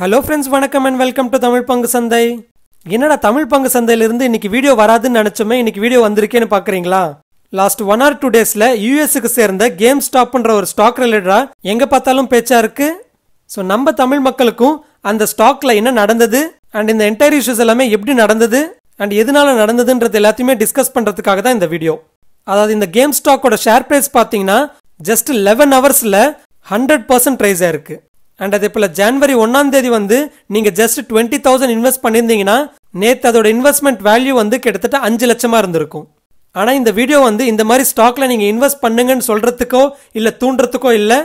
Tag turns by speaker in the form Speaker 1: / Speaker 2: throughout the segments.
Speaker 1: hello friends வணக்கம் and welcome to Tamil பங்கு சந்தை என்னடா தமிழ் பங்கு சந்தையிலிருந்து இன்னைக்கு வீடியோ வராதுன்னு நினச்சோமே இன்னைக்கு வீடியோ வந்திருக்கேன்னு பார்க்குறீங்களா லாஸ்ட் ஒன் ஆர் டூ டேஸில் யூஎஸ்க்கு சேர்ந்த கேம் ஸ்டாப் ஒரு ஸ்டாக் ரிலேட்டடாக எங்கே பார்த்தாலும் பேச்சாக இருக்குது ஸோ நம்ம தமிழ் மக்களுக்கும் அந்த ஸ்டாக்ல என்ன நடந்தது அண்ட் இந்த என்டையர் இஷ்யூஸ் எல்லாமே எப்படி நடந்தது அண்ட் எதனால நடந்ததுன்றது எல்லாத்தையுமே டிஸ்கஸ் பண்ணுறதுக்காக தான் இந்த வீடியோ அதாவது இந்த கேம் ஸ்டாக்கோட ஷேர் ப்ரைஸ் பார்த்தீங்கன்னா ஜஸ்ட் லெவன் ஹவர்ஸில் ஹண்ட்ரட் பர்சன்ட் ரைஸ் ஆயிருக்கு அண்ட் அதே போல் ஜனவரி ஒன்றாம் தேதி வந்து நீங்கள் ஜஸ்ட் டுவெண்ட்டி தௌசண்ட் இன்வெஸ்ட் பண்ணியிருந்தீங்கன்னா நேற்று அதோட இன்வெஸ்ட்மெண்ட் வேல்யூ வந்து கிட்டத்தட்ட அஞ்சு லட்சமாக இருந்திருக்கும் ஆனால் இந்த வீடியோ வந்து இந்த மாதிரி ஸ்டாக்ல நீங்கள் இன்வெஸ்ட் பண்ணுங்கன்னு சொல்கிறதுக்கோ இல்லை தூண்டுறதுக்கோ இல்லை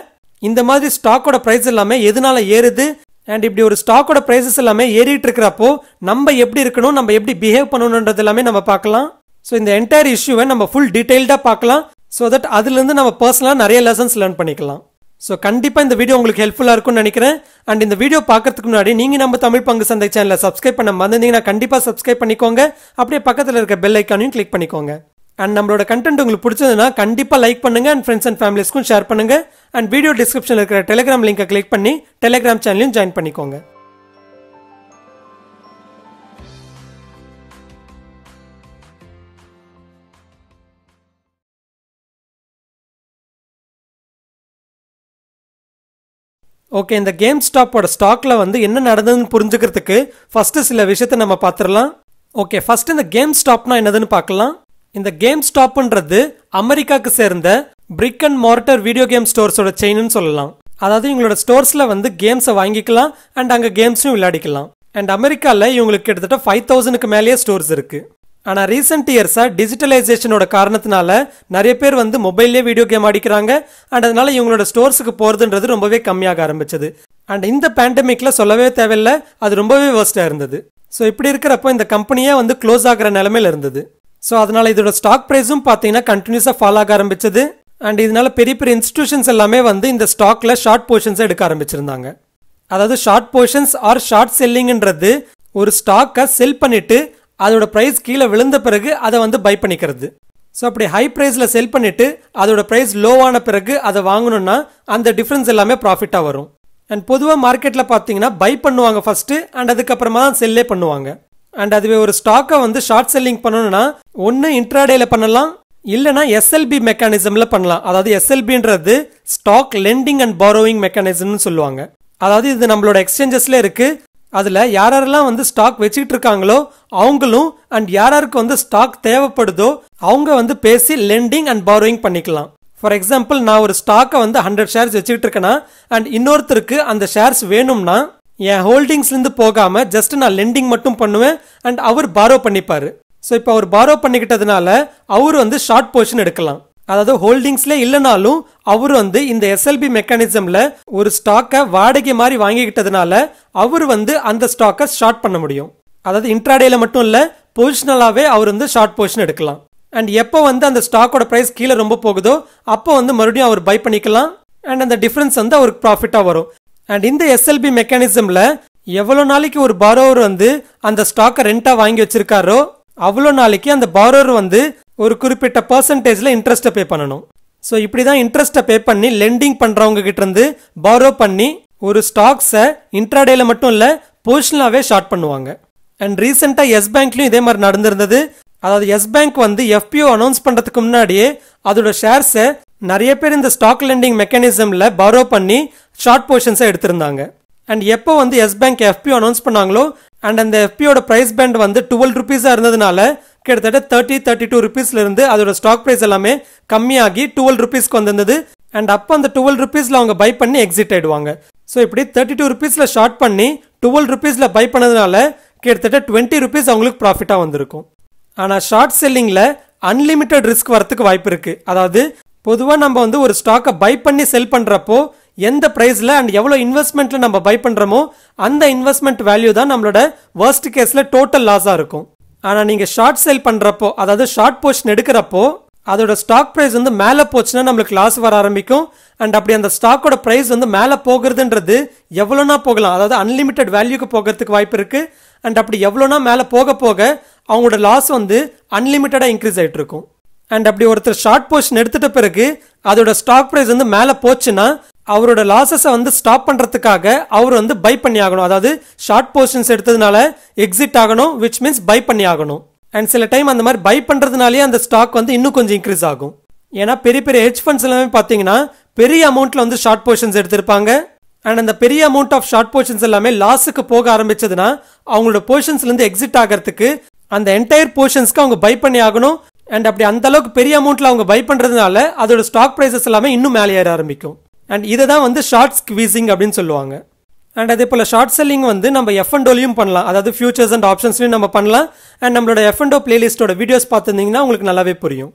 Speaker 1: இந்த மாதிரி ஸ்டாக்கோட ப்ரைஸ் எல்லாமே எதனால ஏறுது அண்ட் இப்படி ஒரு ஸ்டாக்கோட ப்ரைஸஸ் எல்லாமே ஏறிட்டு இருக்கிறப்போ நம்ம எப்படி இருக்கணும் நம்ம எப்படி பிஹேவ் பண்ணணுன்றது எல்லாமே நம்ம பார்க்கலாம் ஸோ இந்த என்டையர் இஷ்யூவை நம்ம ஃபுல் டீட்டெயில்டாக பார்க்கலாம் ஸோ தட் அதுலேருந்து நம்ம பர்சனலாக நிறைய லெசன்ஸ் லேர்ன் பண்ணிக்கலாம் ஸோ கண்டிப்பாக இந்த வீடியோ உங்களுக்கு ஹெல்ப்ஃபுல்லாக இருக்கும்னு நினைக்கிறேன் அண்ட் இந்த வீடியோ பார்க்கறதுக்கு முன்னாடி நீங்கள் நம்ம தமிழ் பங்கு சந்தை சேனலை சப்ஸ்கிரைப் பண்ண மறந்துருந்தீங்கன்னா கண்டிப்பாக சப்ஸ்கிரைப் பண்ணிக்கோங்க அப்படியே பக்கத்தில் இருக்க பெல் ஐக்கானையும் கிளிக் பண்ணிக்கோங்க அண்ட் நம்மளோட கண்டென்ட் உங்களுக்கு பிடிச்சதுன்னா கண்டிப்பாக லைக் பண்ணுங்க அண்ட் ஃப்ரெண்ட்ஸ் அண்ட் ஃபேமிலிஸ்க்கும் ஷேர் பண்ணுங்க அண்ட் வீடியோ டிஸ்கிரிப்ஷனில் இருக்கிற டெலிகிராம் லிங்கை கிளிக் பண்ணி டெலிகிராம் சேனலையும் ஜாயின் பண்ணிக்கோங்க ஓகே இந்த கேம் ஸ்டாப்போட ஸ்டாக்ல வந்து என்ன நடந்ததுன்னு புரிஞ்சுக்கிறதுக்கு ஃபர்ஸ்ட் சில விஷயத்த நம்ம பார்த்துடலாம் ஓகே ஃபர்ஸ்ட் இந்த கேம் ஸ்டாப்னா என்னதுன்னு பார்க்கலாம் இந்த கேம் ஸ்டாப்ன்றது அமெரிக்காவுக்கு சேர்ந்த brick and mortar video game ஸ்டோர்ஸோட செயின்னு சொல்லலாம் அதாவது இவங்களோட ஸ்டோர்ஸில் வந்து கேம்ஸை வாங்கிக்கலாம் அண்ட் அங்கே கேம்ஸையும் விளையாடிக்கலாம் அண்ட் அமெரிக்காவில் இவங்களுக்கு கிட்டத்தட்ட ஃபைவ் தௌசண்ட்க்கு மேலேயே ஸ்டோர்ஸ் இருக்குது ஆனால் ரீசெண்ட் இயர்ஸாக டிஜிட்டலைசேஷனோட காரணத்தினால நிறைய பேர் வந்து மொபைல்லே வீடியோ கேம் ஆடிக்கிறாங்க அண்ட் அதனால் இவங்களோட ஸ்டோர்ஸுக்கு போகிறதுன்றது ரொம்பவே கம்மியாக ஆரம்பிச்சது அண்ட் இந்த பேண்டமிக்கில் சொல்லவே தேவையில்லை அது ரொம்பவே வேர்ஸ்ட்டாக இருந்தது ஸோ இப்படி இருக்கிறப்போ இந்த கம்பெனியே வந்து க்ளோஸ் ஆகிற நிலமையில இருந்தது ஸோ அதனால் இதோட ஸ்டாக் ப்ரைஸும் பார்த்தீங்கன்னா கண்டினியூஸாக ஃபாலோ ஆக ஆரம்பிச்சது அண்ட் இதனால பெரிய பெரிய இன்ஸ்டிடியூஷன்ஸ் எல்லாமே வந்து இந்த ஸ்டாக்ல ஷார்ட் போர்ஷன்ஸ் எடுக்க ஆரம்பிச்சிருந்தாங்க அதாவது ஷார்ட் போர்ஷன்ஸ் ஆர் ஷார்ட் செல்லிங்ன்றது ஒரு ஸ்டாக்கை செல் பண்ணிட்டு அதோட ப்ரைஸ் கீழே விழுந்த பிறகு அதை வந்து பை பண்ணிக்கிறது ஸோ அப்படி ஹை ப்ரைஸில் செல் பண்ணிவிட்டு அதோட ப்ரைஸ் லோவான பிறகு அதை வாங்கணும்னா அந்த டிஃப்ரென்ஸ் எல்லாமே ப்ராஃபிட்டாக வரும் அண்ட் பொதுவாக மார்க்கெட்டில் பார்த்தீங்கன்னா பை பண்ணுவாங்க ஃபஸ்ட்டு அண்ட் அதுக்கப்புறமா தான் செல்லே பண்ணுவாங்க அண்ட் அதுவே ஒரு ஸ்டாக்கை வந்து ஷார்ட் செல்லிங் பண்ணணும்னா ஒன்று இன்ட்ராடேல பண்ணலாம் இல்லைனா எஸ்எல்பி மெக்கானிசமில் பண்ணலாம் அதாவது எஸ்எல்பின்றது ஸ்டாக் லெண்டிங் அண்ட் பாரோவிங் மெக்கானிசம்னு சொல்லுவாங்க அதாவது இது நம்மளோட எக்ஸ்சேஞ்சஸில் இருக்குது அதில் யாரெல்லாம் வந்து ஸ்டாக் வச்சுக்கிட்டு இருக்காங்களோ அவங்களும் அண்ட் யாராருக்கு வந்து ஸ்டாக் தேவைப்படுதோ அவங்க வந்து பேசி லெண்டிங் அண்ட் பாரோயிங் பண்ணிக்கலாம் ஃபார் எக்ஸாம்பிள் நான் ஒரு ஸ்டாக்கை வந்து ஹண்ட்ரட் ஷேர்ஸ் வச்சுக்கிட்டு இருக்கேன்னா அண்ட் இன்னொருத்தருக்கு அந்த ஷேர்ஸ் வேணும்னா என் ஹோல்டிங்ஸ்லேருந்து போகாமல் ஜஸ்ட் நான் லெண்டிங் மட்டும் பண்ணுவேன் அண்ட் அவர் பாரோ பண்ணிப்பார் ஸோ இப்போ அவர் பாரோ பண்ணிக்கிட்டதுனால அவர் வந்து ஷார்ட் போர்ஷன் எடுக்கலாம் அதாவது ஹோல்டிங்ஸ்ல இல்லைனாலும் அவர் வந்து இந்த எஸ்எல்பி மெக்கானிசம்ல ஒரு ஸ்டாக்கை வாடகை மாதிரி வாங்கிக்கிட்டதுனால அவர் வந்து அந்த ஸ்டாக்கை ஷார்ட் பண்ண முடியும் அதாவது இன்ட்ராடேல மட்டும் இல்ல பொசிஷனலாவே அவர் வந்து ஷார்ட் பொசிஷன் எடுக்கலாம் அண்ட் எப்போ வந்து அந்த ஸ்டாக்கோட ப்ரைஸ் கீழே ரொம்ப போகுதோ அப்போ வந்து மறுபடியும் அவர் பை பண்ணிக்கலாம் அண்ட் அந்த டிஃப்ரென்ஸ் வந்து அவருக்கு ப்ராஃபிட்டாக வரும் அண்ட் இந்த எஸ்எல்பி மெக்கானிசம்ல எவ்வளோ நாளைக்கு ஒரு பாரோவர் வந்து அந்த ஸ்டாக்கை ரெண்ட்டாக வாங்கி வச்சிருக்காரோ அவ்வளோ நாளைக்கு அந்த பாரோர் வந்து ஒரு குறிப்பிட்ட பர்சன்டேஜில் இன்ட்ரெஸ்ட்டை பே பண்ணணும் ஸோ இப்படி தான் இன்ட்ரெஸ்ட்டை பே பண்ணி லெண்டிங் பண்ணுறவங்க கிட்டேருந்து பாரோ பண்ணி ஒரு ஸ்டாக்ஸை இன்ட்ராடேல மட்டும் இல்லை பொசிஷனாகவே ஷார்ட் பண்ணுவாங்க அண்ட் ரீசெண்டாக எஸ் பேங்க்லையும் இதே மாதிரி நடந்திருந்தது அதாவது எஸ் பேங்க் வந்து எஃபிஓ அனௌன்ஸ் பண்ணுறதுக்கு முன்னாடியே அதோட ஷேர்ஸை நிறைய பேர் இந்த ஸ்டாக் லெண்டிங் மெக்கானிசமில் பாரோ பண்ணி ஷார்ட் பொசிஷன்ஸை எடுத்திருந்தாங்க அண்ட் எப்போ வந்து எஸ் பேங்க் எஃபிஓ அனௌன்ஸ் பண்ணாங்களோ அண்ட் அந்த எஃபியோட ப்ரைஸ் பேண்ட் வந்து டுவெல் ருபீஸாக இருந்ததுனால கிட்டத்தட்ட தேர்ட்டி தேர்ட்டி டூ ருபீஸ்லேருந்து அதோட ஸ்டாக் ப்ரைஸ் எல்லாமே கம்மியாகி டுவெல் ருபீஸ்க்கு வந்திருந்தது அண்ட் அப்போ அந்த டுவெல் ருபீஸில் அவங்க பை பண்ணி எக்ஸிட் ஆகிடுவாங்க ஸோ இப்படி தேர்ட்டி டூ ருபீஸில் ஷார்ட் பண்ணி டுவெல் ருபீஸில் பை பண்ணதுனால கிட்டத்தட்ட டுவெண்ட்டி ருபீஸ் அவங்களுக்கு ப்ராஃபிட்டாக வந்திருக்கும் ஆனால் ஷார்ட் செல்லிங்கில் அன்லிமிட்டெட் ரிஸ்க் வரத்துக்கு வாய்ப்பு இருக்குது அதாவது பொதுவாக நம்ம வந்து ஒரு ஸ்டாக்கை பை பண்ணி செல் பண்ணுறப்போ எந்த ப்ரைஸில் அண்ட் எவ்வளோ இன்வெஸ்ட்மெண்ட்டில் நம்ம பை பண்ணுறோமோ அந்த இன்வெஸ்ட்மெண்ட் வேல்யூ தான் நம்மளோட வேர்ஸ்ட் கேஸில் டோட்டல் லாஸாக இருக்கும் ஆனால் நீங்கள் ஷார்ட் சேல் பண்ணுறப்போ அதாவது ஷார்ட் போர்ஷன் எடுக்கிறப்போ அதோட ஸ்டாக் ப்ரைஸ் வந்து மேலே போச்சுன்னா நம்மளுக்கு லாஸ் வர ஆரம்பிக்கும் அண்ட் அப்படி அந்த ஸ்டாக்கோட ப்ரைஸ் வந்து மேலே போகிறதுன்றது எவ்வளோனா போகலாம் அதாவது அன்லிமிட்டெட் வேல்யூக்கு போகிறதுக்கு வாய்ப்பு இருக்குது அண்ட் அப்படி எவ்வளோனா மேலே போக போக அவங்களோட லாஸ் வந்து அன்லிமிட்டடாக இன்க்ரீஸ் ஆகிட்டு இருக்கும் அண்ட் அப்படி ஒருத்தர் ஷார்ட் போர்ஷன் எடுத்துட்ட பிறகு அதோட ஸ்டாக் ப்ரைஸ் வந்து மேலே போச்சுன்னா அவரோட லாசஸை வந்து ஸ்டாப் பண்ணுறதுக்காக அவர் வந்து பை பண்ணி ஆகணும் அதாவது ஷார்ட் போர்ஷன்ஸ் எடுத்ததுனால எக்ஸிட் ஆகணும் விச் மீன்ஸ் பை பண்ணி ஆகணும் அண்ட் சில டைம் அந்த மாதிரி பை பண்ணுறதுனாலே அந்த ஸ்டாக் வந்து இன்னும் கொஞ்சம் இன்க்ரீஸ் ஆகும் ஏன்னா பெரிய பெரிய ஹெச் ஃபண்ட்ஸ் எல்லாமே பார்த்தீங்கன்னா பெரிய அமௌண்ட்டில் வந்து ஷார்ட் போர்ஷன்ஸ் எடுத்திருப்பாங்க அண்ட் அந்த பெரிய அமௌண்ட் ஆஃப் ஷார்ட் போர்ஷன்ஸ் எல்லாமே லாஸுக்கு போக ஆரம்பிச்சதுன்னா அவங்களோட போர்ஷன்ஸ்லேருந்து எக்ஸிட் ஆகிறதுக்கு அந்த என்டையர் போர்ஷன்ஸ்க்கு அவங்க பை பண்ணி ஆகணும் அண்ட் அப்படி அந்த அளவுக்கு பெரிய அமௌண்ட்டில் அவங்க பை பண்ணுறதுனால அதோட ஸ்டாக் ப்ரைஸஸ் எல்லாமே இன்னும் மேலே ஏற ஆரம்பிக்கும் அண்ட் இதை தான் வந்து ஷார்ட் ஸ்குவீசிங் அப்படின்னு சொல்லுவாங்க அண்ட் அதே போல் ஷார்ட் செல்லிங் வந்து நம்ம எஃப் அண்ட் டோலையும் பண்ணலாம் அதாவது ஃபியூச்சர்ஸ் அண்ட் ஆப்ஷன்ஸ்லையும் நம்ம பண்ணலாம் அண்ட் நம்மளோட எஃப் அண்ட் டோ பிளேலிஸ்ட்டோட வீடியோஸ் பார்த்துருந்தீங்கன்னா உங்களுக்கு நல்லாவே புரியும்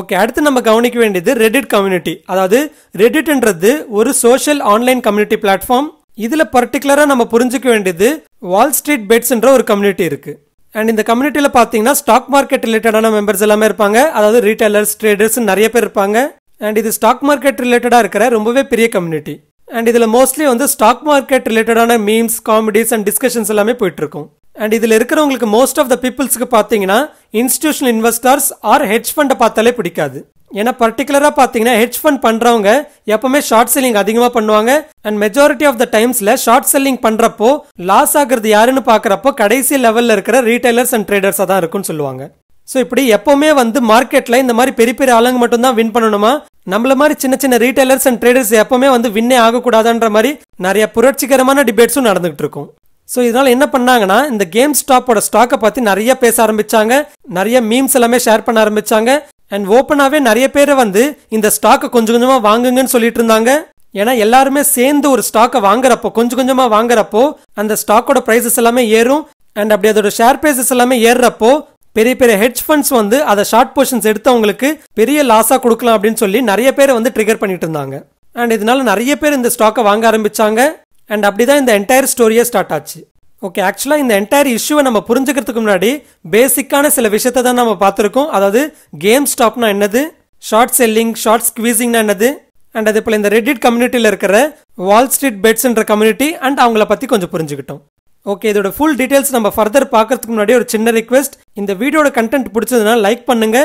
Speaker 1: ஓகே அடுத்து நம்ம கவனிக்க வேண்டியது ரெடிட் கம்யூனிட்டி அதாவது ரெடிட்ன்றது ஒரு சோஷியல் ஆன்லைன் கம்யூனிட்டி பிளாட்ஃபார்ம் இதில் பர்டிகுலராக நம்ம புரிஞ்சிக்க வேண்டியது வால் ஸ்ட்ரீட் பெட்ஸ்ன்ற ஒரு கம்யூனிட்டி இருக்குது அண்ட் இந்த கம்யூனிட்டியில் பார்த்தீங்கன்னா ஸ்டாக் மார்க்கெட் ரிலேட்டடான மெம்பர்ஸ் எல்லாமே இருப்பாங்க அதாவது ரீட்டைலர்ஸ் ட்ரேடர்ஸ் நிறைய பேர் இருப்பாங்க அண்ட் இது ஸ்டாக் மார்க்கெட் ரிலேட்டடாக இருக்கிற ரொம்பவே பெரிய கம்யூனிட்டி அண்ட் இதில் மோஸ்ட்லி வந்து ஸ்டாக் மார்க்கெட் ரிலேட்டடான மீம்ஸ் காமெடிஸ் அண்ட் டிஸ்கஷன்ஸ் எல்லாமே போயிட்டுருக்கும் அண்ட் இதில் இருக்கிறவங்களுக்கு மோஸ்ட் ஆஃப் த பீப்புள்ஸ்க்கு பார்த்தீங்கன்னா இன்ஸ்டியூஷனல் இன்வெஸ்டர்ஸ் ஆர் ஹெச் ஃபண்டை பார்த்தாலே பிடிக்காது ஏன்னா பர்டிகுலராக பார்த்தீங்கன்னா ஹெச் ஃபண்ட் பண்ணுறவங்க எப்பவுமே ஷார்ட் செல்லிங் அதிகமாக பண்ணுவாங்க அண்ட் மெஜாரிட்டி ஆஃப் த டைம்ஸில் ஷார்ட் செல்லிங் பண்ணுறப்போ லாஸ் ஆகுறது யாருன்னு பார்க்குறப்போ கடைசி லெவலில் இருக்கிற ரீட்டைலர்ஸ் அண்ட் ட்ரேடர்ஸாக தான் இருக்கும்னு சொல்லுவாங்க ஸோ இப்படி எப்போவுமே வந்து மார்க்கெட்டில் இந்த மாதிரி பெரிய பெரிய ஆளுங்க மட்டும்தான் வின் பண்ணணுமா நம்மள மாதிரி சின்ன சின்ன ரீட்டைலர்ஸ் அண்ட் ட்ரேடர்ஸ் எப்பவுமே வந்து வின்னே ஆகக்கூடாதுன்ற மாதிரி நிறைய புரட்சிகரமான டிபேட்ஸும் நடந்துகிட்டு இருக்கும் ஸோ இதனால் என்ன பண்ணாங்கன்னா இந்த கேம் ஸ்டாப்போட ஸ்டாக்கை பற்றி நிறைய பேச ஆரம்பிச்சாங்க நிறைய மீம்ஸ் எல்லாமே ஷேர் பண்ண ஆரம்பிச்சாங்க அண்ட் ஓப்பனாகவே நிறைய பேரை வந்து இந்த ஸ்டாக்கை கொஞ்சம் கொஞ்சமாக வாங்குங்கன்னு சொல்லிட்டு இருந்தாங்க ஏன்னா எல்லாருமே சேர்ந்து ஒரு ஸ்டாக்கை வாங்குறப்போ கொஞ்சம் கொஞ்சமாக வாங்குறப்போ அந்த ஸ்டாக்கோட ப்ரைஸஸ் எல்லாமே ஏறும் அண்ட் அப்படி அதோட ஷேர் ப்ரைஸஸ் எல்லாமே ஏறுறப்போ பெரிய பெரிய ஹெட்ஜ் ஃபண்ட்ஸ் வந்து அதை ஷார்ட் பொசிஷன்ஸ் எடுத்து அவங்களுக்கு பெரிய லாஸாக கொடுக்கலாம் அப்படின்னு சொல்லி நிறைய பேர் வந்து ட்ரிகர் பண்ணிட்டு இருந்தாங்க அண்ட் இதனால நிறைய பேர் இந்த ஸ்டாக்கை வாங்க ஆரம்பிச்சாங்க அண்ட் அப்படி தான் இந்த என்டையர் ஸ்டோரியே ஸ்டார்ட் ஆச்சு ஓகே ஆக்சுவலாக இந்த என்டையர் இஷ்யூவை நம்ம புரிஞ்சுக்கிறதுக்கு முன்னாடி பேசிக்கான சில விஷயத்தை தான் நம்ம பார்த்துருக்கோம் அதாவது கேம் ஸ்டாப்னா என்னது ஷார்ட் செல்லிங் ஷார்ட் ஸ்குவீசிங்னா என்னது அண்ட் அதே போல் இந்த ரெடிட் கம்யூனிட்டியில் இருக்கிற வால் ஸ்ட்ரீட் பெட்ஸ்ன்ற கம்யூனிட்டி அண்ட் அவங்கள பற்றி கொஞ்சம் புரிஞ்சுக்கிட்டோம் ஓகே இதோட ஃபுல் டீடைல்ஸ் நம்ம ஃபர்தர் பார்க்கறதுக்கு முன்னாடி ஒரு சின்ன ரிக்வெஸ்ட் இந்த வீடியோட கண்டென்ட் பிடிச்சதுனா லைக் பண்ணுங்க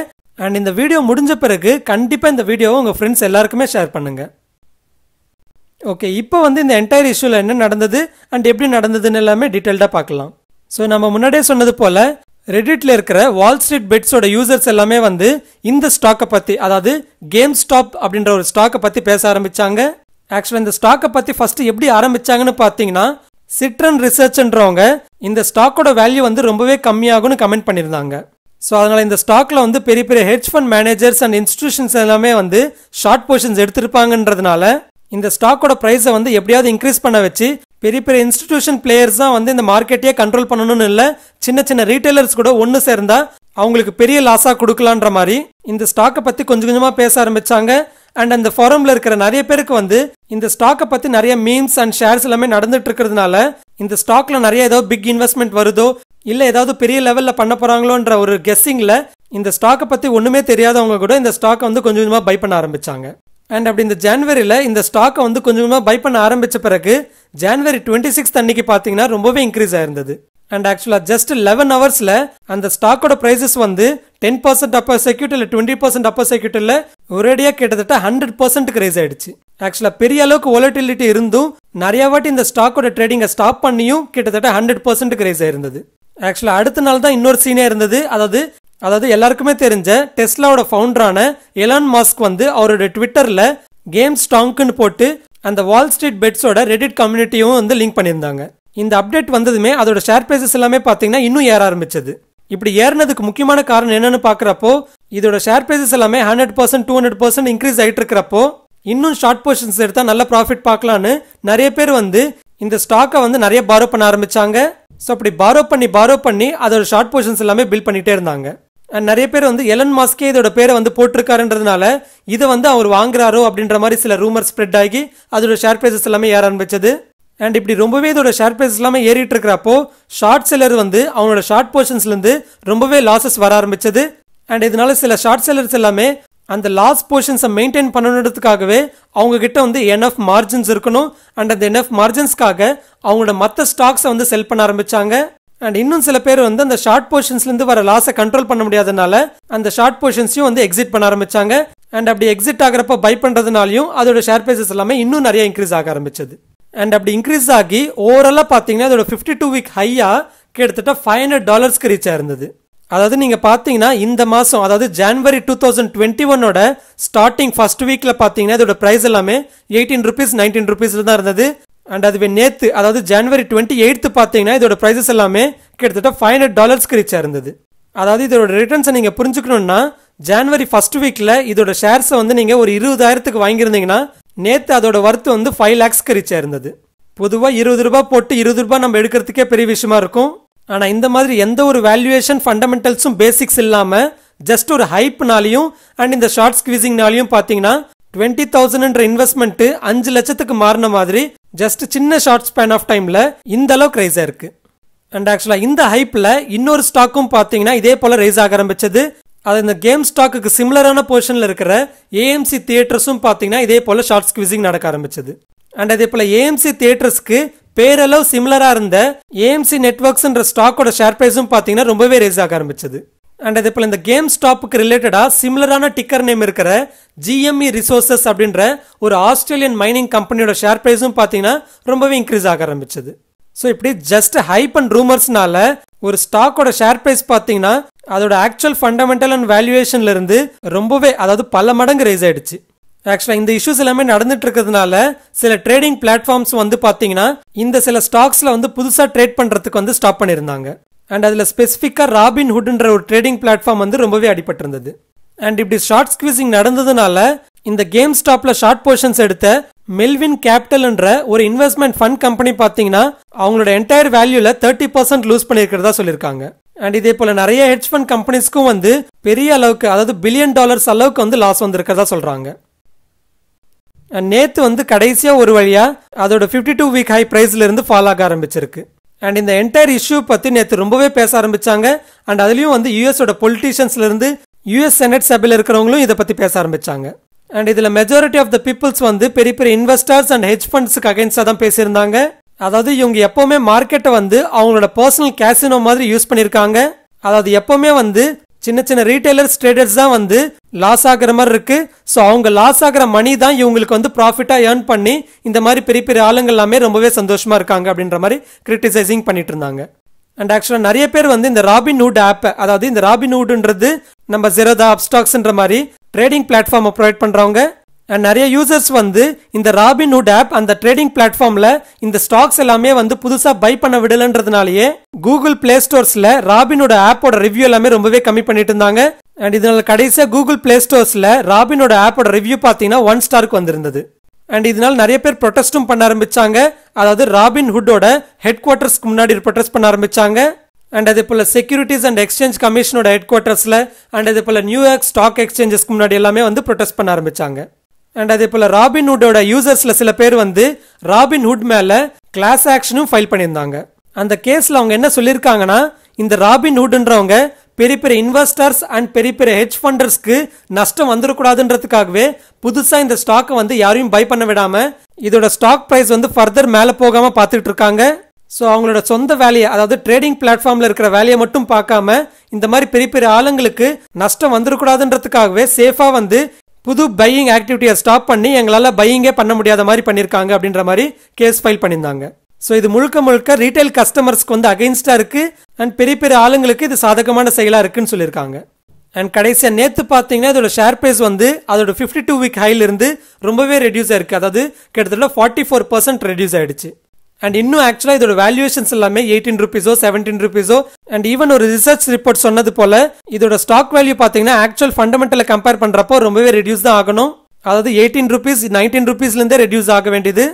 Speaker 1: அண்ட் இந்த வீடியோ முடிஞ்ச பிறகு கண்டிப்பாக இந்த வீடியோவை உங்கள் ஃப்ரெண்ட்ஸ் எல்லாருக்குமே ஷேர் பண்ணுங்க ஓகே இப்போ வந்து இந்த என்டையர் இஷ்யூவில் என்ன நடந்தது அண்ட் எப்படி நடந்ததுன்னு எல்லாமே டீட்டெயில்டாக பார்க்கலாம் ஸோ நம்ம முன்னாடியே சொன்னது போல் ரெடிட்டில் இருக்கிற வால் ஸ்ட்ரீட் பெட்ஸோட யூசர்ஸ் எல்லாமே வந்து இந்த ஸ்டாக்கை பற்றி அதாவது கேம் ஸ்டாப் அப்படின்ற ஒரு ஸ்டாக்கை பற்றி பேச ஆரம்பித்தாங்க ஆக்சுவலாக இந்த ஸ்டாக்கை பற்றி ஃபஸ்ட்டு எப்படி ஆரம்பித்தாங்கன்னு பார்த்தீங்கன்னா சிட்ரன் ரிசர்ச்ன்றவங்க இந்த ஸ்டாக்கோட வேல்யூ வந்து ரொம்பவே கம்மியாகும்னு கமெண்ட் பண்ணியிருந்தாங்க ஸோ அதனால் இந்த ஸ்டாக்கில் வந்து பெரிய பெரிய hedge fund managers and institutions எல்லாமே வந்து ஷார்ட் பொசிஷன்ஸ் எடுத்திருப்பாங்கன்றதுனால இந்த ஸ்டாக்கோட ப்ரைஸை வந்து எப்படியாவது இன்க்ரீஸ் பண்ண வச்சு பெரிய பெரிய இன்ஸ்டிடியூஷன் பிளேயர்ஸ் தான் வந்து இந்த மார்க்கெட்டையே கண்ட்ரோல் பண்ணணும்னு இல்லை சின்ன சின்ன ரீட்டைலர்ஸ் கூட ஒன்று சேர்ந்தா அவங்களுக்கு பெரிய லாஸாக கொடுக்கலான்ற மாதிரி இந்த ஸ்டாக்கை பற்றி கொஞ்சம் கொஞ்சமாக பேச ஆரம்பித்தாங்க அண்ட் அந்த ஃபாரம்ல இருக்கிற நிறைய பேருக்கு வந்து இந்த ஸ்டாக்கை பத்தி நிறைய மீம்ஸ் அண்ட் ஷேர்ஸ் எல்லாமே நடந்துட்டு இருக்கிறதுனால இந்த ஸ்டாக்ல நிறைய ஏதாவது பிக் இன்வெஸ்ட்மெண்ட் வருதோ இல்ல ஏதாவது பெரிய லெவல்ல பண்ண போறாங்களோன்ற ஒரு கெஸ்ஸிங்ல இந்த ஸ்டாக்கை பத்தி ஒண்ணுமே தெரியாதவங்க கூட இந்த ஸ்டாக்கை வந்து கொஞ்சம் கொஞ்சமா பை பண்ண ஆரம்பிச்சாங்க அண்ட் அப்படி இந்த ஜான்வரியில இந்த ஸ்டாக்கை வந்து கொஞ்சமாக பை பண்ண ஆரம்பிச்ச பிறகு ஜான்வரி டுவெண்ட்டி சிக்ஸ் அன்னைக்கு பார்த்தீங்கன்னா ரொம்பவே இன்க்ரீஸ் ஆயிருந்தது அண்ட் ஆக்சுவலாக ஜஸ்ட் லெவன் ஹவர்ஸில் அந்த ஸ்டாக்கோட ப்ரைஸஸ் வந்து டென் பர்சன்ட் அப்பர் செக்யூட் இல்லை டுவெண்ட்டி பர்சன்ட் அப்பர் செக்யூட் ஒரேடியாக கிட்டத்தட்ட ஹண்ட்ரட் பர்சன்ட்டுக்கு கிரேஸ் ஆயிடுச்சு ஆக்சுவலாக பெரிய அளவுக்கு ஒலட்டிலிட்டி இருந்தும் நிறைய வாட்டி இந்த ஸ்டாக்கோட ட்ரேடிங்கை ஸ்டாப் பண்ணியும் கிட்டத்தட்ட ஹண்ட்ரட் பர்சன்ட்டுக்கு ரேஸ் ஆயிருந்தது ஆக்சுவலாக அடுத்த நாள் தான் இன்னொரு சீனே இருந்தது அதாவது அதாவது எல்லாருக்குமே தெரிஞ்ச டெஸ்லாவோட ஃபவுண்டரான எலான் மாஸ்க் வந்து அவரோட ட்விட்டரில் கேம் ஸ்டாங்க்னு போட்டு அந்த வால் ஸ்ட்ரீட் பெட்ஸோட ரெடிட் கம்யூனிட்டியும் வந்து லிங்க் பண்ணியிருந்தாங்க இந்த அப்டேட் வந்ததுமே அதோட ஷேர் பிரைசஸ் எல்லாமே பார்த்தீங்கன்னா இன்னும் ஏற ஆரம்பிச்சது இப்படி ஏறினதுக்கு முக்கியமான காரணம் என்னன்னு பாக்குறப்போ இதோட ஷேர் பிரைசஸ் எல்லாமே hundred percent two hundred percent increase ஆகிட்டு இருக்கிறப்போ இன்னும் ஷார்ட் போர்ஷன்ஸ் எடுத்தால் நல்ல ப்ராஃபிட் பார்க்கலான்னு நிறைய பேர் வந்து இந்த ஸ்டாக்கை வந்து நிறைய பாரோ பண்ண ஆரம்பிச்சாங்க ஸோ அப்படி பாரோ பண்ணி பாரோ பண்ணி அதோட ஷார்ட் போர்ஷன்ஸ் எல்லாமே பில் பண்ணிட்டே இருந்தாங்க அண்ட் நிறைய பேர் வந்து எலன் மாஸ்கே இதோட பேரை வந்து போட்டிருக்காருன்றதுனால இதை வந்து அவர் வாங்குறாரோ அப்படின்ற மாதிரி சில ரூமர் ஸ்ப்ரெட் ஆகி அதோட ஷேர் பிரைசஸ் எல்லாமே ஏற ஆரம்பிச்சது அண்ட் இப்படி ரொம்பவே இதோட ஷேர் ப்ரைஸ் எல்லாமே ஏறிட்டு இருக்கிறப்போ ஷார்ட் செல்லர் வந்து அவனோட ஷார்ட் போர்ஷன்ஸ்லேருந்து ரொம்பவே லாசஸ் வர ஆரம்பிச்சது அண்ட் இதனால சில ஷார்ட் செல்லர்ஸ் எல்லாமே அந்த லாஸ் போர்ஷன்ஸை மெயின்டைன் பண்ணணுன்றதுக்காகவே அவங்க கிட்ட வந்து என்எஃப் மார்ஜின்ஸ் இருக்கணும் அண்ட் அந்த என்எஃப் மார்ஜின்ஸ்க்காக அவங்களோட மற்ற ஸ்டாக்ஸை வந்து செல் பண்ண ஆரம்பிச்சாங்க அண்ட் இன்னும் சில பேர் வந்து அந்த ஷார்ட் போர்ஷன்ஸ்லேருந்து வர லாஸை கண்ட்ரோல் பண்ண முடியாதனால அந்த ஷார்ட் போர்ஷன்ஸையும் வந்து எக்ஸிட் பண்ண ஆரம்பிச்சாங்க அண்ட் அப்படி எக்ஸிட் ஆகிறப்ப பை பண்ணுறதுனாலையும் அதோட ஷேர் பிரைசஸ் எல்லாமே இன்னும் நிறைய இன்க்ரீஸ் ஆக ஆரம்பிச்சது அண்ட் அப்படி இன்க்ரீஸ் ஆகி ஓவராலாக பார்த்தீங்கன்னா அதோட ஃபிஃப்டி டூ வீக் ஹையாக கிட்டத்தட்ட ஃபைவ் ஹண்ட்ரட் டாலர்ஸ்க்கு ரீச் ஆயிருந்தது அதாவது நீங்கள் பார்த்தீங்கன்னா இந்த மாதம் அதாவது ஜான்வரி டூ தௌசண்ட் டுவெண்ட்டி ஒன்னோட ஸ்டார்டிங் ஃபர்ஸ்ட் வீக்கில் பார்த்தீங்கன்னா அதோட ப்ரைஸ் எல்லாமே எயிட்டீன் ருபீஸ் நைன்டீன் ருபீஸில் தான் இருந்தது அண்ட் அதுவே நேற்று அதாவது ஜான்வரி டுவெண்ட்டி எயித்து பார்த்தீங்கன்னா இதோட ப்ரைஸஸ் எல்லாமே கிட்டத்தட்ட ஃபைவ் ஹண்ட்ரட் டாலர்ஸ்க்கு ரீச் ஆயிருந்தது அதாவது இதோட ரிட்டர்ன்ஸை நீங்கள் புரிஞ்சுக்கணுன்னா ஜான்வரி ஃபர்ஸ்ட் வீக்கில் இதோட ஷேர்ஸை வந்து நீங்கள் ஒரு இருபதாயிரத்துக்கு வாங்கியிருந்தீங்கன்னா நேற்று அதோட ஒர்த்து வந்து ஃபைவ் லேக்ஸ்க்கு ரீச் ஆயிருந்தது பொதுவாக இருபது ரூபா போட்டு இருபது ரூபா நம்ம எடுக்கிறதுக்கே பெரிய விஷயமா இருக்கும் ஆனால் இந்த மாதிரி எந்த ஒரு வேல்யூவேஷன் ஃபண்டமெண்டல்ஸும் பேசிக்ஸ் இல்லாமல் ஜஸ்ட் ஒரு ஹைப்னாலையும் அண்ட் இந்த ஷார்ட் ஸ்குவீசிங்னாலையும் பார்த்தீங்கன்னா டுவெண்ட்டி தௌசண்ட்ன்ற இன்வெஸ்ட்மெண்ட்டு அஞ்சு லட்சத்துக்கு மாறின மாதிரி ஜஸ்ட் சின்ன ஷார்ட் ஸ்பேன் ஆஃப் டைமில் இந்த அளவுக்கு ரைஸ் ஆயிருக்கு அண்ட் ஆக்சுவலாக இந்த ஹைப்பில் இன்னொரு ஸ்டாக்கும் பார்த்தீங்கன்னா இதே போல் ரைஸ் ஆக ஆரம்பிச்சது அது இந்த கேம் ஸ்டாக்குக்கு சிமிலரான போர்ஷனில் இருக்கிற ஏஎம்சி தியேட்டர்ஸும் பார்த்தீங்கன்னா இதே போல் ஷார்ட் ஸ்குவிசிங் நடக்க ஆரம்பிச்சது அண்ட் அதே போல் ஏஎம்சி தியேட்டர்ஸ்க்கு பேரளவு சிம்லராக இருந்த ஏஎம்சி நெட்ஒர்க்ஸ்ன்ற ஸ்டாக்கோட ஷேர் ப்ரைஸும் பார்த்தீங்கன்னா ரொம்பவே ரேஸ் ஆக ஆரம்பிச்சது அண்ட் அதே போல் இந்த கேம் ஸ்டாப்புக்கு ரிலேட்டடாக சிமிலரான டிக்கர் நேம் இருக்கிற ஜிஎம்இ ரிசோர்சஸ் e அப்படின்ற ஒரு ஆஸ்திரேலியன் மைனிங் கம்பெனியோட ஷேர் ப்ரைஸும் பார்த்தீங்கன்னா ரொம்பவே இன்க்ரீஸ் ஆக ஆரம்பிச்சது ஸோ இப்படி ஜஸ்ட் ஹைப் அண்ட் ரூமர்ஸ்னால ஒரு ஸ்டாக்கோட ஷேர் ப்ரைஸ் பார்த்தீங்கன்னா அதோட ஆக்சுவல் ஃபண்டமெண்டல் அண்ட் வேல்யூவேஷன்ல இருந்து ரொம்பவே அதாவது பல மடங்கு ரைஸ் ஆயிடுச்சு ஆக்சுவலாக இந்த இஷ்யூஸ் எல்லாமே நடந்துட்டு இருக்கிறதுனால சில ட்ரேடிங் பிளாட்ஃபார்ம்ஸ் வந்து பார்த்தீங்கன்னா இந்த சில ஸ்டாக்ஸில் வந்து புதுசாக ட்ரேட் பண்ணுறதுக்கு வந்து ஸ்டாப் பண்ணியிருந்தாங்க அண்ட் அதில் ஸ்பெசிஃபிக்காக ராபின் ஹுட்ன்ற ஒரு ட்ரேடிங் பிளாட்ஃபார்ம் வந்து ரொம்பவே அடிபட்டிருந்தது அண்ட் இப்படி ஷார்ட் ஸ்குவீசிங் நடந்ததுனால இந்த கேம் ஸ்டாப்பில் ஷார்ட் போர்ஷன்ஸ் எடுத்த மெல்வின் கேபிட்டல்ன்ற ஒரு இன்வெஸ்ட்மெண்ட் ஃபண்ட் கம்பெனி பார்த்தீங்கன்னா அவங்களோட என்டையர் வேல்யூவில் தேர்ட்டி பர்சன்ட் லூஸ் பண்ணியிருக்கிறதா சொல்லியிருக்காங்க அண்ட் இதே போல நிறைய ஹெச் ஃபண்ட் கம்பெனிஸ்க்கும் வந்து பெரிய அளவுக்கு அதாவது பில்லியன் டாலர்ஸ் அளவுக்கு வந்து லாஸ் வந்திருக்கிறதா சொல்றாங்க நேத்து வந்து கடைசியா ஒரு வழியா அதோட ஃபிஃப்டி டூ வீக் ஹை பிரைஸ்ல இருந்து ஃபால் ஆக ஆரம்பிச்சிருக்கு அண்ட் இந்த என்டையர் இஷ்யூ பத்தி நேத்து ரொம்பவே பேச ஆரம்பிச்சாங்க அண்ட் அதுலயும் வந்து யூஎஸோட பொலிட்டீஷியன்ஸ்ல இருந்து யூஎஸ் செனட் சபையில் இருக்கிறவங்களும் இதை பத்தி பேச ஆரம்பிச்சாங்க அண்ட் இதில் மெஜாரிட்டி ஆஃப் த பீப்புள்ஸ் வந்து பெரிய பெரிய இன்வெஸ்டர்ஸ் அண்ட் ஹெச் ஃபண்ட்ஸுக்கு அகேன்ஸ்டா தான் பேசியிருந்தாங்க அதாவது இவங்க எப்போவுமே மார்க்கெட்டை வந்து அவங்களோட பர்சனல் கேசினோ மாதிரி யூஸ் பண்ணியிருக்காங்க அதாவது எப்போவுமே வந்து சின்ன சின்ன ரீட்டைலர் ட்ரேடர்ஸ் தான் வந்து லாஸ் ஆகுற மாதிரி இருக்கு ஸோ அவங்க லாஸ் ஆகிற மணி தான் இவங்களுக்கு வந்து ப்ராஃபிட்டாக ஏர்ன் பண்ணி இந்த மாதிரி பெரிய பெரிய ஆளுங்கள் எல்லாமே ரொம்பவே சந்தோஷமா இருக்காங்க அப்படின்ற மாதிரி கிரிட்டிசைசிங் பண்ணிட்டு இருந்தாங்க அண்ட் ஆக்சுவலாக நிறைய பேர் வந்து இந்த ராபின் ஹூட் ஆப்பை அதாவது இந்த ராபின் ராபின்ஹுட்ன்றது நம்ம ஜெரோதா அப்ஸ்டாக்ஸ்ன்ற மாதிரி ட்ரேடிங் பிளாட்ஃபார்மை ப்ரொவைட் பண்ணுறவங்க அண்ட் நிறைய யூசர்ஸ் வந்து இந்த ராபின் ஹுட் ஆப் அந்த ட்ரேடிங் பிளாட்ஃபார்மில் இந்த ஸ்டாக்ஸ் எல்லாமே வந்து புதுசாக பை பண்ண விடலன்றதுனாலயே கூகுள் பிளே ஸ்டோர்ஸில் ராபினோட ஆப்போட ரிவ்யூ எல்லாமே ரொம்பவே கம்மி பண்ணிட்டு இருந்தாங்க அண்ட் இதனால கடைசியாக கூகுள் பிளே ஸ்டோர்ஸில் ராபினோட ஆப்போட ரிவ்யூ பார்த்தீங்கன்னா ஒன் ஸ்டாருக்கு வந்திருந்தது அண்ட் இதனால் நிறைய பேர் ப்ரொட்டஸ்ட்டும் பண்ண ஆரம்பிச்சாங்க அதாவது ராபின் ஹுட்டோட ஹெட் குவார்ட்டர்ஸ்க்கு முன்னாடி ப்ரொட்டஸ்ட் பண்ண ஆரம்பிச்சாங்க அண்ட் அதே போல் செக்யூரிட்டிஸ் அண்ட் எக்ஸ்சேஞ்ச் கமிஷனோட ஹெட் குவார்ட்டர்ஸில் அண்ட் அதே போல் நியூயார்க் ஸ்டாக் எக்ஸ்சேஞ்சஸ்க்கு முன்னாடி எல்லாமே வந்து ப்ரொட்டஸ்ட் பண்ண ஆரம்பிச்சாங்க அண்ட் அதே போல் ஹுட்டோட யூசர்ஸில் சில பேர் வந்து ராபின் ஹுட் மேலே கிளாஸ் ஆக்ஷனும் ஃபைல் பண்ணியிருந்தாங்க அந்த கேஸில் அவங்க என்ன சொல்லியிருக்காங்கன்னா இந்த ராபின் ஹுட்ன்றவங்க பெரிய பெரிய இன்வெஸ்டர்ஸ் அண்ட் பெரிய பெரிய ஹெச் ஃபண்டர்ஸ்க்கு நஷ்டம் வந்துடக்கூடாதுன்றதுக்காகவே புதுசாக இந்த ஸ்டாக்கை வந்து யாரையும் பை பண்ண விடாமல் இதோட ஸ்டாக் ப்ரைஸ் வந்து ஃபர்தர் மேலே போகாமல் பார்த்துட்டு இருக்காங்க ஸோ அவங்களோட சொந்த வேலையை அதாவது ட்ரேடிங் பிளாட்ஃபார்மில் இருக்கிற வேலையை மட்டும் பார்க்காம இந்த மாதிரி பெரிய பெரிய ஆளுங்களுக்கு நஷ்டம் வந்துடக்கூடாதுன்றதுக்காகவே சேஃபாக வந்து புது பையிங் ஆக்டிவிட்டியை ஸ்டாப் பண்ணி எங்களால் பையிங்கே பண்ண முடியாத மாதிரி பண்ணியிருக்காங்க அப்படின்ற மாதிரி கேஸ் ஃபைல் பண்ணியிருந்தாங்க ஸோ இது முழுக்க முழுக்க ரீட்டைல் கஸ்டமர்ஸ்க்கு வந்து அகெயின்ஸ்டாக இருக்குது அண்ட் பெரிய பெரிய ஆளுங்களுக்கு இது சாதகமான செயலாக இருக்குன்னு சொல்லியிருக்காங்க அண்ட் கடைசியாக நேற்று பார்த்தீங்கன்னா இதோட ஷேர் ப்ரைஸ் வந்து அதோட ஃபிஃப்டி டூ வீக் ஹைலிருந்து ரொம்பவே ரெடியூஸ் ஆயிருக்கு அதாவது கிட்டத்தட்ட ஃபார்ட்டி ஃபோர் பர்சன்ட் ரெடியூஸ் ஆயிடுச்சு அண்ட் இன்னும் ஆக்சுவலாக இதோட வேல்யூஷன்ஸ் எல்லாமே எயிட்டீன் ருபீஸோ செவன்டீன் ருபீஸோ அண்ட் ஈவன் ஒரு ரிசர்ச் ரிப்போர்ட் சொன்னது போல இதோட ஸ்டாக் வேல்யூ பார்த்தீங்கன்னா ஆக்சுவல் ஃபண்டமெண்டலை கம்பேர் பண்ணுறப்போ ரொம்பவே ரெடியூஸ் தான் ஆகணும் அதாவது எயிட்டீன் ருபீஸ் நைன்டீன் ருபீஸ்லேருந்தே ரெடியூஸ் ஆக வேண்டியது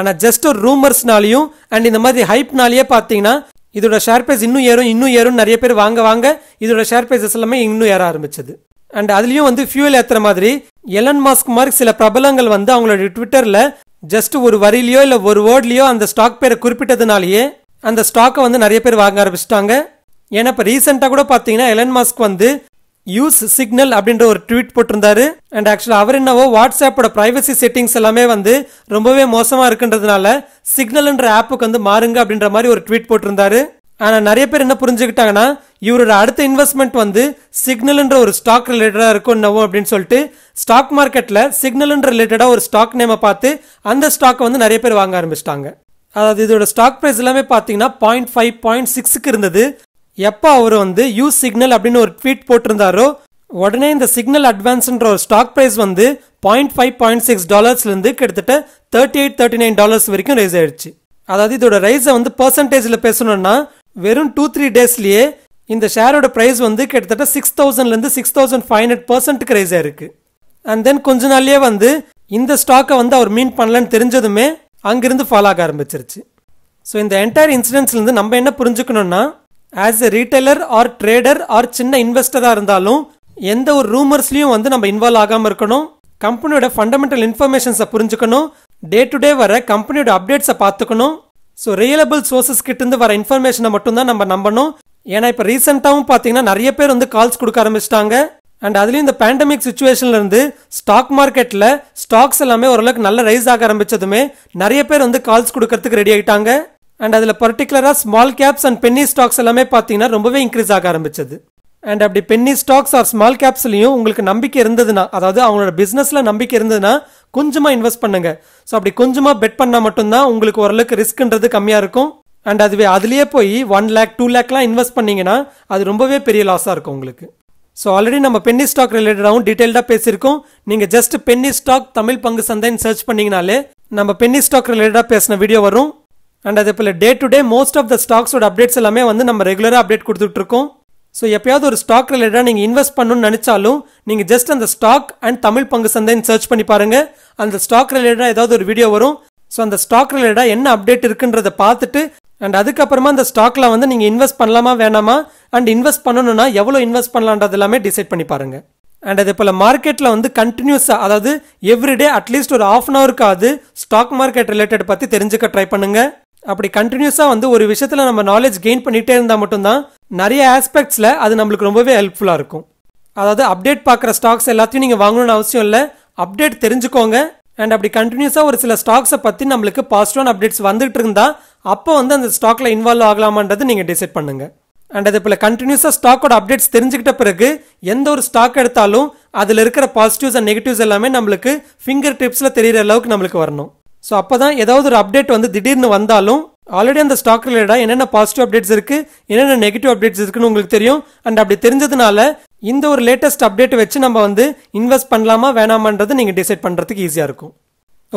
Speaker 1: ஆனால் ஜஸ்ட் ஒரு ரூமர்ஸ்னாலையும் அண்ட் இந்த மாதிரி ஹைப்னாலேயே பார்த்தீங்கன்னா இதோட ஷேர் பிரைஸ் இன்னும் ஏறும் இன்னும் ஏறும் நிறைய பேர் வாங்க வாங்க இதோட ஷேர் பிரைஸஸ் எல்லாமே இன்னும் ஏற ஆரம்பிச்சது அண்ட் அதுலேயும் வந்து ஃபியூல் ஏற்றுற மாதிரி எலன் மாஸ்க் மாதிரி சில பிரபலங்கள் வந்து அவங்களோட ட்விட்டரில் ஜஸ்ட் ஒரு வரியிலையோ இல்லை ஒரு வேர்ட்லேயோ அந்த ஸ்டாக் பேரை குறிப்பிட்டதுனாலேயே அந்த ஸ்டாக்கை வந்து நிறைய பேர் வாங்க ஆரம்பிச்சிட்டாங்க ஏன்னா இப்போ ரீசெண்டாக கூட பார்த்தீங்கன்னா எலன் மாஸ்க் வந்து யூஸ் சிக்னல் அப்படின்ற ஒரு ட்வீட் போட்டிருந்தாரு அண்ட் ஆக்சுவலாக அவர் என்னவோ வாட்ஸ்அப்போட ப்ரைவசி செட்டிங்ஸ் எல்லாமே வந்து ரொம்பவே மோசமாக இருக்குன்றதுனால சிக்னல்ன்ற ஆப்புக்கு வந்து மாறுங்க அப்படின்ற மாதிரி ஒரு ட்வீட் போட்டிருந்தாரு ஆனால் நிறைய பேர் என்ன புரிஞ்சுக்கிட்டாங்கன்னா இவரோட அடுத்த இன்வெஸ்ட்மெண்ட் வந்து சிக்னல்ன்ற ஒரு ஸ்டாக் ரிலேட்டடாக இருக்கும் என்னவோ அப்படின்னு சொல்லிட்டு ஸ்டாக் மார்க்கெட்டில் சிக்னல்ன்ற ரிலேட்டடாக ஒரு ஸ்டாக் நேமை பார்த்து அந்த ஸ்டாக்கை வந்து நிறைய பேர் வாங்க ஆரம்பிச்சிட்டாங்க அதாவது இதோட ஸ்டாக் ப்ரைஸ் எல்லாமே பார்த்தீங்கன்னா பாயிண்ட் ஃபைவ் பாயிண்ட் சிக்ஸுக்கு இருந்தது எப்போ அவர் வந்து யூ சிக்னல் அப்படின்னு ஒரு ட்வீட் போட்டிருந்தாரோ உடனே இந்த சிக்னல் அட்வான்ஸ்ன்ற ஒரு ஸ்டாக் ப்ரைஸ் வந்து பாயிண்ட் ஃபைவ் பாயிண்ட் சிக்ஸ் டாலர்ஸ்லேருந்து கிட்டத்தட்ட thirty eight thirty nine dollars வரைக்கும் ரைஸ் ஆயிடுச்சு அதாவது இதோட ரைஸை வந்து பர்சன்டேஜில் பேசணும்னா வெறும் டூ த்ரீ டேஸ்லேயே இந்த ஷேரோட ப்ரைஸ் வந்து கிட்டத்தட்ட சிக்ஸ் தௌசண்ட்லேருந்து six thousand five hundred percent rise இருக்குது அண்ட் தென் கொஞ்ச நாள்லேயே வந்து இந்த ஸ்டாக்கை வந்து அவர் மீன் பண்ணலன்னு தெரிஞ்சதுமே அங்கிருந்து ஃபாலோ ஆக ஆரம்பிச்சிருச்சு ஸோ இந்த என்டையர் இன்சிடென்ட்ஸ்லேருந்து நம்ம என்ன புரிஞ்சுக்கணும்னா as a retailer or trader or சின்ன இன்வெஸ்டராக இருந்தாலும் எந்த ஒரு ரூமர்ஸ்லையும் வந்து நம்ம இன்வால்வ் ஆகாமல் இருக்கணும் கம்பெனியோட ஃபண்டமெண்டல் இன்ஃபர்மேஷன்ஸை புரிஞ்சுக்கணும் டே டு டே வர கம்பெனியோட அப்டேட்ஸை பார்த்துக்கணும் ஸோ ரியலபிள் சோர்சஸ் கிட்டேருந்து வர இன்ஃபர்மேஷனை மட்டும்தான் நம்ம நம்பணும் ஏன்னா இப்போ ரீசெண்டாகவும் பார்த்தீங்கன்னா நிறைய பேர் வந்து கால்ஸ் கொடுக்க ஆரம்பிச்சிட்டாங்க அண்ட் அதுலேயும் இந்த பேண்டமிக் சுச்சுவேஷன்லேருந்து ஸ்டாக் மார்க்கெட்டில் ஸ்டாக்ஸ் எல்லாமே ஓரளவுக்கு நல்ல ரைஸ் ஆக ஆரம்பித்ததுமே நிறைய பேர் வந்து கால்ஸ் கொடுக்கறதுக்கு ரெடி ஆகிட்டாங்க அண்ட் அதில் பர்டிகுலராக small caps and penny stocks எல்லாமே பார்த்தீங்கன்னா ரொம்பவே இன்க்ரீஸ் ஆக ஆரம்பிச்சது அண்ட் அப்படி பென்னி ஸ்டாக்ஸ் ஆர் ஸ்மால் கேப்ஸ்லையும் உங்களுக்கு நம்பிக்கை இருந்ததுன்னா அதாவது அவங்களோட பிஸ்னஸில் நம்பிக்கை இருந்ததுன்னா கொஞ்சமாக இன்வெஸ்ட் பண்ணுங்க ஸோ அப்படி கொஞ்சமாக பெட் பண்ணால் மட்டும்தான் உங்களுக்கு ஓரளவுக்கு ரிஸ்க்ன்றது கம்மியாக இருக்கும் அண்ட் அதுவே அதுலேயே போய் ஒன் லேக் டூ லேக்லாம் இன்வெஸ்ட் பண்ணிங்கன்னா அது ரொம்பவே பெரிய லாஸாக இருக்கும் உங்களுக்கு ஸோ ஆல்ரெடி நம்ம பென்னி ஸ்டாக் ரிலேட்டடாகவும் டீட்டெயில்டாக பேசியிருக்கோம் நீங்கள் ஜஸ்ட் பென்னி ஸ்டாக் தமிழ் பங்கு சந்தைன்னு சர்ச் பண்ணிங்கனாலே நம்ம பென்னி ஸ்டாக் ரிலேட்டடாக பேசின வீடியோ வரும் அண்ட் அதே போல் day to day most of the ஸ்டாக்ஸோட அப்டேட்ஸ் எல்லாமே வந்து நம்ம ரெகுலராக அப்டேட் கொடுத்துட்ருக்கோம் ஸோ எப்பயாவது ஒரு ஸ்டாக் ரிலேட்டடாக நீங்கள் இன்வெஸ்ட் பண்ணணும்னு நினச்சாலும் நீங்கள் ஜஸ்ட் அந்த ஸ்டாக் அண்ட் தமிழ் பங்கு சந்தைன்னு சர்ச் பண்ணி பாருங்கள் அந்த ஸ்டாக் ரிலேட்டடாக ஏதாவது ஒரு வீடியோ வரும் ஸோ அந்த ஸ்டாக் ரிலேட்டடாக என்ன அப்டேட் இருக்குன்றதை பார்த்துட்டு அண்ட் அதுக்கப்புறமா அந்த ஸ்டாக்ல வந்து நீங்கள் இன்வெஸ்ட் பண்ணலாமா வேணாமா அண்ட் இன்வெஸ்ட் பண்ணணும்னா எவ்வளோ இன்வெஸ்ட் பண்ணலான்றது எல்லாமே டிசைட் பண்ணி பாருங்கள் அண்ட் அதே போல் மார்க்கெட்டில் வந்து கண்டினியூஸாக அதாவது எவ்ரிடே அட்லீஸ்ட் ஒரு ஆஃப் அன் அவருக்காவது ஸ்டாக் மார்க்கெட் ரிலேட்டட் பற்றி தெரிஞ்சுக்க ட்ரை பண்ணுங்கள் அப்படி கண்டினியூஸாக வந்து ஒரு விஷயத்தில் நம்ம நாலேஜ் கெயின் பண்ணிகிட்டே இருந்தால் மட்டும்தான் நிறைய ஆஸ்பெக்ட்ஸில் அது நம்மளுக்கு ரொம்பவே ஹெல்ப்ஃபுல்லாக இருக்கும் அதாவது அப்டேட் பார்க்குற ஸ்டாக்ஸ் எல்லாத்தையும் நீங்கள் வாங்கணும்னு அவசியம் இல்லை அப்டேட் தெரிஞ்சுக்கோங்க அண்ட் அப்படி கண்டினியூஸாக ஒரு சில ஸ்டாக்ஸை பற்றி நம்மளுக்கு பாசிட்டிவான அப்டேட்ஸ் வந்துட்டு இருந்தால் அப்போ வந்து அந்த ஸ்டாக்கில் இன்வால்வ் ஆகலாமான்றது நீங்கள் டிசைட் பண்ணுங்கள் அண்ட் அதே போல் கண்டினியூஸாக ஸ்டாக்கோட அப்டேட்ஸ் தெரிஞ்சுக்கிட்ட பிறகு எந்த ஒரு ஸ்டாக் எடுத்தாலும் அதில் இருக்கிற பாசிட்டிவ்ஸ் அண்ட் நெகட்டிவ்ஸ் எல்லாமே நம்மளுக்கு ஃபிங்கர் டிப்ஸில் தெரிகிற அளவுக்கு நம்மளுக்கு வரணும் ஸோ அப்போ தான் ஏதாவது ஒரு அப்டேட் வந்து திடீர்னு வந்தாலும் ஆல்ரெடி அந்த ஸ்டாக் ரிலேட்டடாக என்னென்ன பாசிட்டிவ் அப்டேட்ஸ் இருக்குது என்னென்ன நெகட்டிவ் அப்டேட்ஸ் இருக்குன்னு உங்களுக்கு தெரியும் அண்ட் அப்படி தெரிஞ்சதுனால இந்த ஒரு லேட்டஸ்ட் அப்டேட் வச்சு நம்ம வந்து இன்வெஸ்ட் பண்ணலாமா வேணாமான்றது நீங்கள் டிசைட் பண்ணுறதுக்கு ஈஸியாக இருக்கும்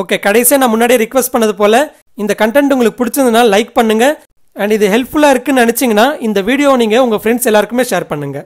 Speaker 1: ஓகே கடைசியாக நான் முன்னாடியே ரிக்வஸ்ட் பண்ணது போல் இந்த கண்டென்ட் உங்களுக்கு பிடிச்சதுன்னா லைக் பண்ணுங்கள் அண்ட் இது ஹெல்ப்ஃபுல்லாக இருக்குன்னு நினச்சிங்கன்னா இந்த வீடியோ நீங்கள் உங்கள் ஃப்ரெண்ட்ஸ் எல்லாருக்குமே ஷேர் பண்ணுங்கள்